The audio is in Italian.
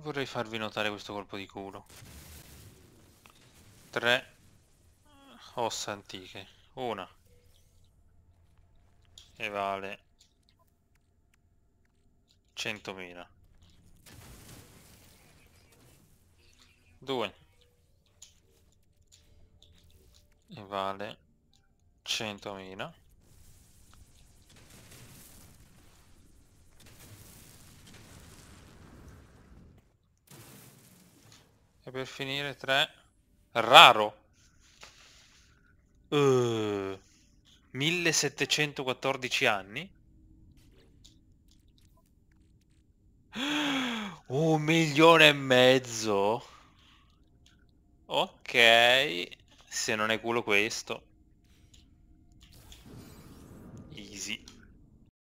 Vorrei farvi notare questo colpo di culo. Tre ossa antiche. Una. E vale 100.000. Due. E vale 100.000. E per finire 3. Raro. Uh, eh, 1714 anni. Un milione e mezzo. Ok. Se non è culo questo. Easy.